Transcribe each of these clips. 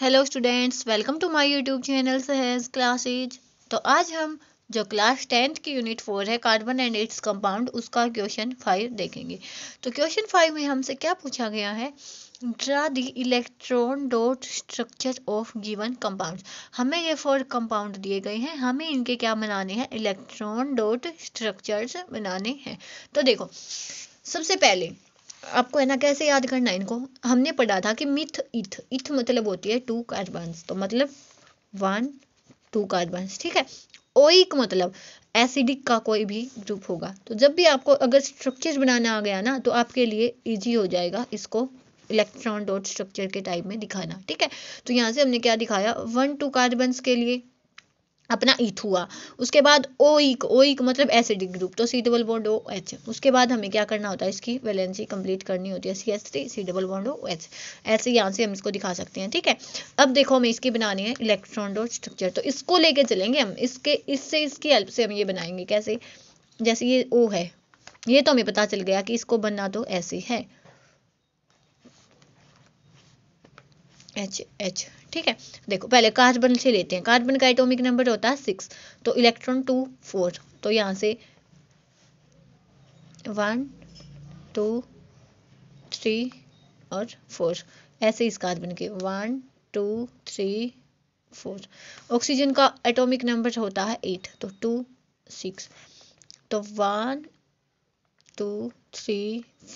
hello students welcome to my YouTube channel Sahej classes तो आज हम जो क्लास टेंथ की यूनिट फोर है कार्बन एंड इट्स कंपाउंड उसका क्वेश्चन फाइव देखेंगे तो क्वेश्चन फाइव में हमसे क्या पूछा गया है draw the electron dot structure of given compound हमें ये फोर कंपाउंड दिए गए हैं हमें इनके क्या बनाने हैं इलेक्ट्रॉन डॉट स्ट्रक्चर बनाने हैं तो देखो सबसे पहले आपको है ना कैसे याद करना इनको हमने पढ़ा था कि मिथ इथ इथ मतलब होती है टू कार्बन्स तो मतलब वन टू कार्बन्स ठीक है ओइक मतलब एसिडिक का कोई भी ग्रुप होगा तो जब भी आपको अगर स्ट्रक्चर बनाना आ गया ना तो आपके लिए इजी हो जाएगा इसको इलेक्ट्रॉन डॉट स्ट्रक्चर के टाइप में दिखाना ठीक है तो यहाँ से हमने क्या दिखाया वन टू कार्बन्स के लिए अपना इथ हुआ उसके बाद ओइक ओइक मतलब एसिडिक ग्रुप तो C double bond O H उसके बाद हमें क्या करना होता है इसकी वैलेंसी कंप्लीट करनी होती है C S three C double bond O H ऐसे यहाँ से हम इसको दिखा सकते हैं ठीक है अब देखो हमें इसकी बनानी है इलेक्ट्रॉन डॉट स्ट्रक्चर तो इसको लेके चलेंगे हम इसके इससे इसकी हेल्प से हम ये बनाएंगे कैसे जैसे ये ओ है ये तो हमें पता चल गया कि इसको बनना तो ऐसे है एच एच ठीक है देखो पहले कार्बन से लेते हैं कार्बन का एटॉमिक नंबर होता है सिक्स तो इलेक्ट्रॉन टू फोर तो यहाँ से वन टू थ्री और फोर ऐसे इस कार्बन के one two three four oxygen का एटॉमिक नंबर होता है एट तो टू सिक्स तो one two three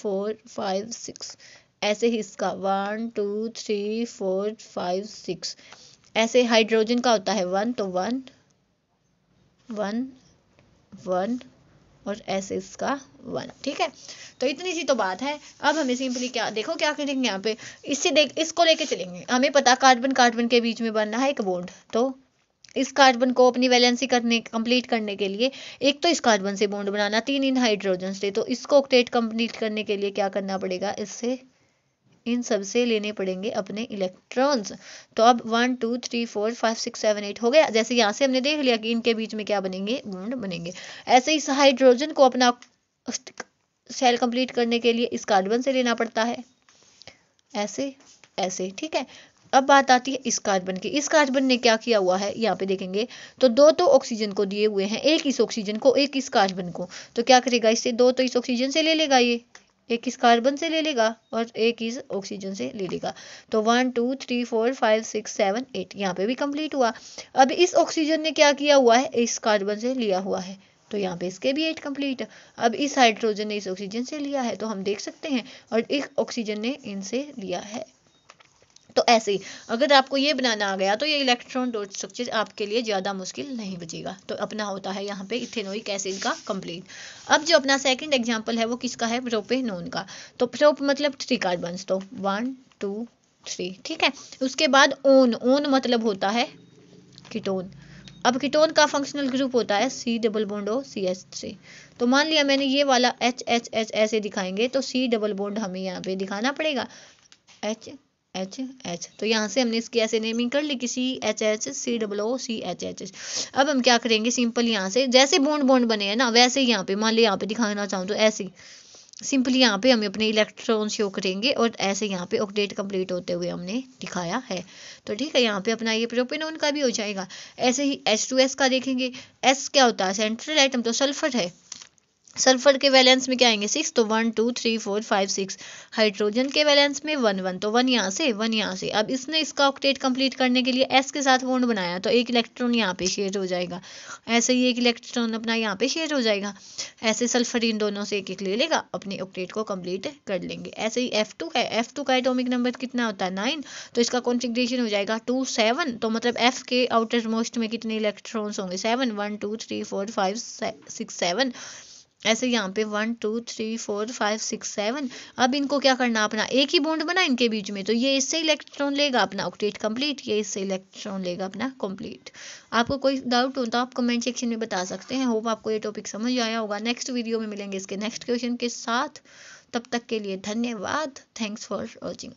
four five six ऐसे ही इसका one two three four five six ऐसे हाइड्रोजन का होता है वन तो वन वन वन और ऐसे इसका वन ठीक है तो इतनी सी तो बात है अब हमें सिंपली क्या देखो क्या करेंगे यहाँ पे इससे देख इसको लेके चलेंगे हमें पता कार्बन कार्बन के बीच में बनना है एक बोन्ड तो इस कार्बन को अपनी वैलेंसी करने कंप्लीट करने के लिए एक तो इस कार्बन से बॉन्ड बनाना तीन इन हाइड्रोजन से तो इसको ऑक्टेट कंप्लीट करने के लिए क्या करना पड़ेगा इससे इन सबसे लेने पड़ेंगे अपने इलेक्ट्रॉन्स तो अब one two three four five six seven eight हो गया जैसे यहाँ से हमने देख लिया कि इनके बीच में क्या बनेंगे बॉन्ड बनेंगे ऐसे ही हाइड्रोजन को अपना सेल कंप्लीट करने के लिए इस कार्बन से लेना पड़ता है ऐसे ऐसे ठीक है अब बात आती है इस कार्बन की इस कार्बन ने क्या किया हुआ है यहाँ पे देखेंगे तो दो तो ऑक्सीजन को दिए हुए हैं एक इस ऑक्सीजन को एक इस कार्बन को तो क्या करेगा इससे दो तो इस ऑक्सीजन से ले लेगा ये एक इस कार्बन से ले लेगा और एक इस ऑक्सीजन से ले लेगा तो one two three four five six seven eight यहाँ पे भी कंप्लीट हुआ अब इस ऑक्सीजन ने क्या किया हुआ है इस कार्बन से लिया हुआ है तो यहाँ पे इसके भी एट कंप्लीट अब इस हाइड्रोजन ने इस ऑक्सीजन से लिया है तो हम देख सकते हैं और इस ऑक्सीजन ने इनसे लिया है तो ऐसे ही अगर आपको ये बनाना आ गया तो ये इलेक्ट्रॉन डोट स्ट्रक्चर आपके लिए ज़्यादा मुश्किल नहीं बचेगा तो अपना होता है यहाँ पे इथेनोइक एसिड का कंप्लीट अब जो अपना सेकंड एग्जांपल है वो किसका है प्रोपेनोन का तो प्रोप मतलब थ्री कार्बन तो वन टू थ्री ठीक है उसके बाद ओन ओन मतलब होता है किटोन अब किटोन का फंक्शनल ग्रुप होता है C double bond O C H three तो मान लिया मैंने ये वाला एच एच एच ऐसे दिखाएंगे तो सी डबल बोंड हमें यहाँ पे दिखाना पड़ेगा एच एच एच तो यहाँ से हमने इसकी ऐसे नेमिंग कर ली कि C H H C double O C H H H अब हम क्या करेंगे सिंपल यहाँ से जैसे बोंड बॉन्ड बने हैं ना वैसे ही यहाँ पे मान ली यहाँ पे दिखाना चाहूँ तो ऐसे सिंपली यहाँ पे हम अपने इलेक्ट्रॉन शो करेंगे और ऐसे यहाँ पे अपडेट कंप्लीट होते हुए हमने दिखाया है तो ठीक है यहाँ पे अपना ये प्रोपिनोन का भी हो जाएगा ऐसे ही एच टू एस का देखेंगे एस क्या होता है सेंट्रल आइटम तो सल्फर है सल्फर के वैलेंस में क्या आएंगे सिक्स तो one two three four five six hydrogen के वैलेंस में वन वन तो वन यहाँ से वन यहाँ से अब इसने इसका ऑक्टेट कंप्लीट करने के लिए एस के साथ बॉन्ड बनाया तो एक इलेक्ट्रॉन यहाँ पे शेयर हो जाएगा ऐसे ही एक इलेक्ट्रॉन अपना यहाँ पे शेयर हो जाएगा ऐसे सल्फर इन दोनों से एक एक ले लेगा अपने ऑक्टेट को कम्प्लीट कर लेंगे ऐसे ही एफ टू है एफ टू का एटोमिक नंबर कितना होता है नाइन तो इसका कॉन्फिग्रेशन हो जाएगा टू सेवन तो मतलब एफ के आउटर मोस्ट में कितने इलेक्ट्रॉन्स होंगे seven one two three four five six seven ऐसे यहाँ पे one two three four five six seven अब इनको क्या करना अपना एक ही बॉन्ड बना इनके बीच में तो ये इससे इलेक्ट्रॉन लेगा अपना ऑक्टेट कंप्लीट ये इससे इलेक्ट्रॉन लेगा अपना कंप्लीट आपको कोई डाउट हो तो आप कमेंट सेक्शन में बता सकते हैं होप आपको ये टॉपिक समझ आया होगा नेक्स्ट वीडियो में मिलेंगे इसके नेक्स्ट क्वेश्चन के साथ तब तक के लिए धन्यवाद थैंक्स फॉर वॉचिंग